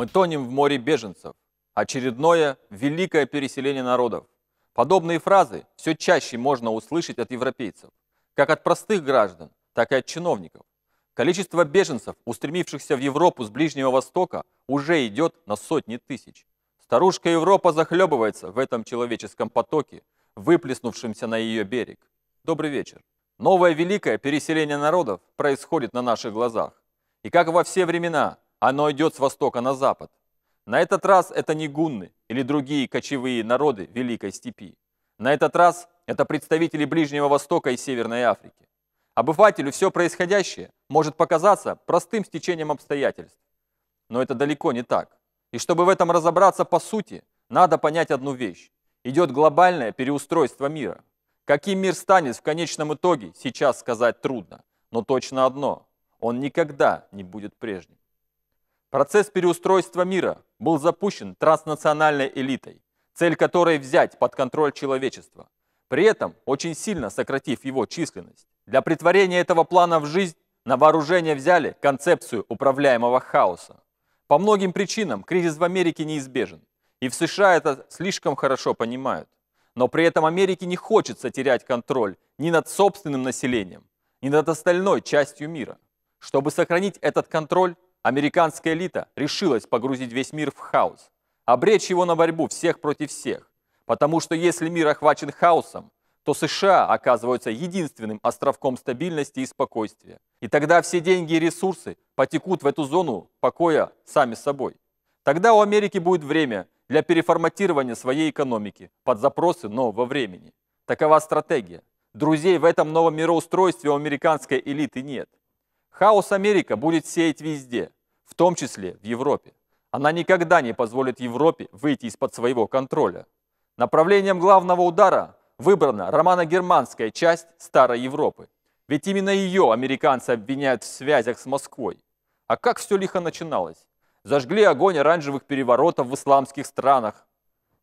Мы тонем в море беженцев. Очередное великое переселение народов. Подобные фразы все чаще можно услышать от европейцев, как от простых граждан, так и от чиновников. Количество беженцев, устремившихся в Европу с Ближнего Востока, уже идет на сотни тысяч. Старушка Европа захлебывается в этом человеческом потоке, выплеснувшемся на ее берег. Добрый вечер. Новое великое переселение народов происходит на наших глазах. И как во все времена – оно идет с востока на запад. На этот раз это не гунны или другие кочевые народы Великой степи. На этот раз это представители Ближнего Востока и Северной Африки. Обывателю все происходящее может показаться простым стечением обстоятельств. Но это далеко не так. И чтобы в этом разобраться по сути, надо понять одну вещь. Идет глобальное переустройство мира. Каким мир станет в конечном итоге, сейчас сказать трудно. Но точно одно – он никогда не будет прежним. Процесс переустройства мира был запущен транснациональной элитой, цель которой взять под контроль человечество, при этом очень сильно сократив его численность. Для притворения этого плана в жизнь на вооружение взяли концепцию управляемого хаоса. По многим причинам кризис в Америке неизбежен, и в США это слишком хорошо понимают. Но при этом Америке не хочется терять контроль ни над собственным населением, ни над остальной частью мира. Чтобы сохранить этот контроль, Американская элита решилась погрузить весь мир в хаос, обречь его на борьбу всех против всех, потому что если мир охвачен хаосом, то США оказываются единственным островком стабильности и спокойствия. И тогда все деньги и ресурсы потекут в эту зону покоя сами собой. Тогда у Америки будет время для переформатирования своей экономики под запросы нового времени. Такова стратегия. Друзей в этом новом мироустройстве у американской элиты нет. Хаос Америка будет сеять везде, в том числе в Европе. Она никогда не позволит Европе выйти из-под своего контроля. Направлением главного удара выбрана романо-германская часть Старой Европы. Ведь именно ее американцы обвиняют в связях с Москвой. А как все лихо начиналось? Зажгли огонь оранжевых переворотов в исламских странах.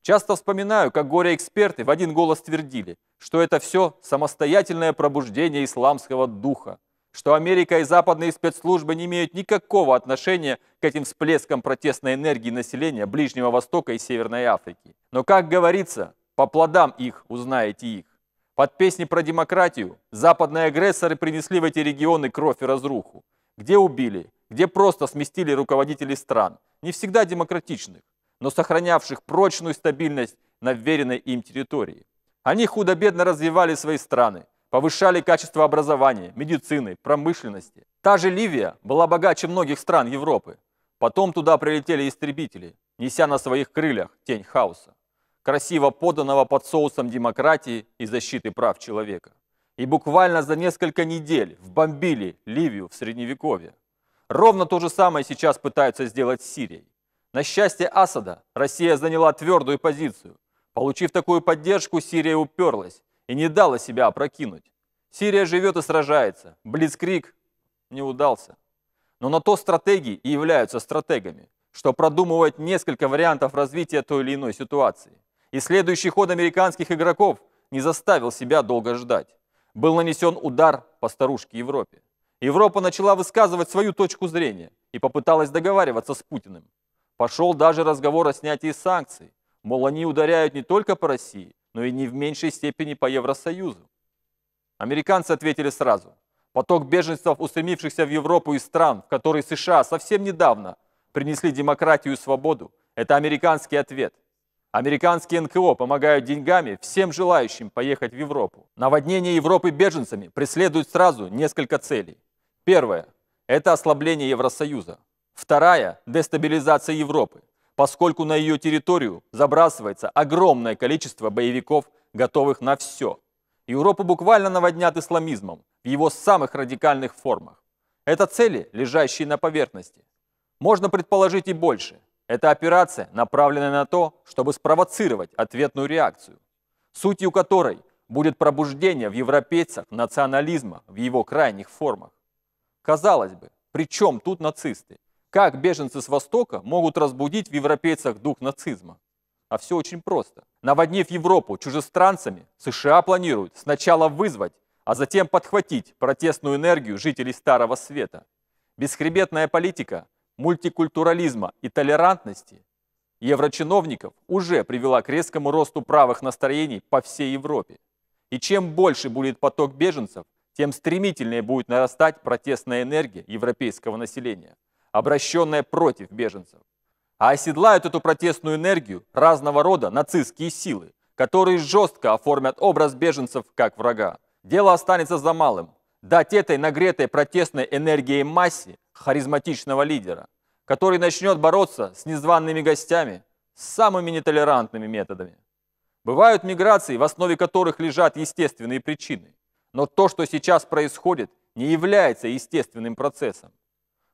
Часто вспоминаю, как горе-эксперты в один голос твердили, что это все самостоятельное пробуждение исламского духа что Америка и западные спецслужбы не имеют никакого отношения к этим всплескам протестной энергии населения Ближнего Востока и Северной Африки. Но, как говорится, по плодам их узнаете их. Под песни про демократию западные агрессоры принесли в эти регионы кровь и разруху. Где убили, где просто сместили руководителей стран, не всегда демократичных, но сохранявших прочную стабильность на вверенной им территории. Они худо-бедно развивали свои страны, повышали качество образования, медицины, промышленности. Та же Ливия была богаче многих стран Европы. Потом туда прилетели истребители, неся на своих крыльях тень хаоса, красиво поданного под соусом демократии и защиты прав человека. И буквально за несколько недель вбомбили Ливию в Средневековье. Ровно то же самое сейчас пытаются сделать с Сирией. На счастье Асада Россия заняла твердую позицию. Получив такую поддержку, Сирия уперлась и не дала себя опрокинуть. Сирия живет и сражается. Блицкрик не удался. Но на то стратегии и являются стратегами, что продумывают несколько вариантов развития той или иной ситуации. И следующий ход американских игроков не заставил себя долго ждать. Был нанесен удар по старушке Европе. Европа начала высказывать свою точку зрения и попыталась договариваться с Путиным. Пошел даже разговор о снятии санкций, мол, они ударяют не только по России, но и не в меньшей степени по Евросоюзу. Американцы ответили сразу. Поток беженцев, устремившихся в Европу из стран, в которые США совсем недавно принесли демократию и свободу, это американский ответ. Американские НКО помогают деньгами всем желающим поехать в Европу. Наводнение Европы беженцами преследует сразу несколько целей. Первое – это ослабление Евросоюза. Вторая – дестабилизация Европы поскольку на ее территорию забрасывается огромное количество боевиков, готовых на все. Европу буквально наводнят исламизмом в его самых радикальных формах. Это цели, лежащие на поверхности. Можно предположить и больше. Это операция, направленная на то, чтобы спровоцировать ответную реакцию, сутью которой будет пробуждение в европейцах национализма в его крайних формах. Казалось бы, при чем тут нацисты? Как беженцы с Востока могут разбудить в европейцах дух нацизма? А все очень просто. Наводнив Европу чужестранцами, США планируют сначала вызвать, а затем подхватить протестную энергию жителей Старого Света. Бесхребетная политика мультикультурализма и толерантности еврочиновников уже привела к резкому росту правых настроений по всей Европе. И чем больше будет поток беженцев, тем стремительнее будет нарастать протестная энергия европейского населения обращенная против беженцев. А оседлают эту протестную энергию разного рода нацистские силы, которые жестко оформят образ беженцев как врага. Дело останется за малым – дать этой нагретой протестной энергией массе харизматичного лидера, который начнет бороться с незваными гостями самыми нетолерантными методами. Бывают миграции, в основе которых лежат естественные причины. Но то, что сейчас происходит, не является естественным процессом.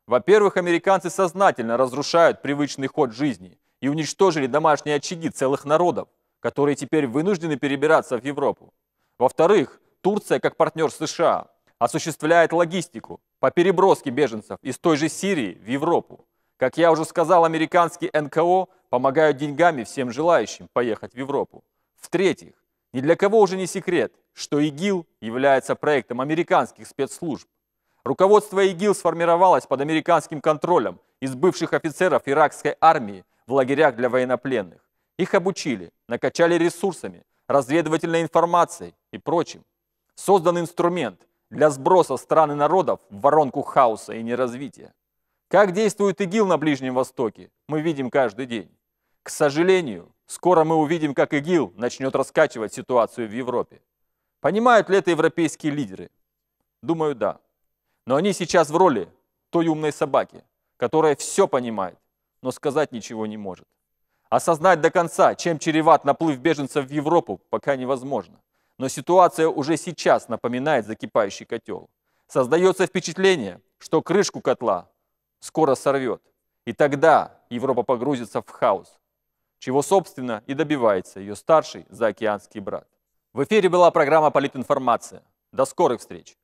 Во-первых, американцы сознательно разрушают привычный ход жизни и уничтожили домашние очаги целых народов, которые теперь вынуждены перебираться в Европу. Во-вторых, Турция, как партнер США, осуществляет логистику по переброске беженцев из той же Сирии в Европу. Как я уже сказал, американские НКО помогают деньгами всем желающим поехать в Европу. В-третьих, ни для кого уже не секрет, что ИГИЛ является проектом американских спецслужб. Руководство ИГИЛ сформировалось под американским контролем из бывших офицеров иракской армии в лагерях для военнопленных. Их обучили, накачали ресурсами, разведывательной информацией и прочим. Создан инструмент для сброса стран и народов в воронку хаоса и неразвития. Как действует ИГИЛ на Ближнем Востоке, мы видим каждый день. К сожалению, скоро мы увидим, как ИГИЛ начнет раскачивать ситуацию в Европе. Понимают ли это европейские лидеры? Думаю, да. Но они сейчас в роли той умной собаки, которая все понимает, но сказать ничего не может. Осознать до конца, чем чреват наплыв беженцев в Европу, пока невозможно. Но ситуация уже сейчас напоминает закипающий котел. Создается впечатление, что крышку котла скоро сорвет. И тогда Европа погрузится в хаос, чего, собственно, и добивается ее старший заокеанский брат. В эфире была программа «Политинформация». До скорых встреч!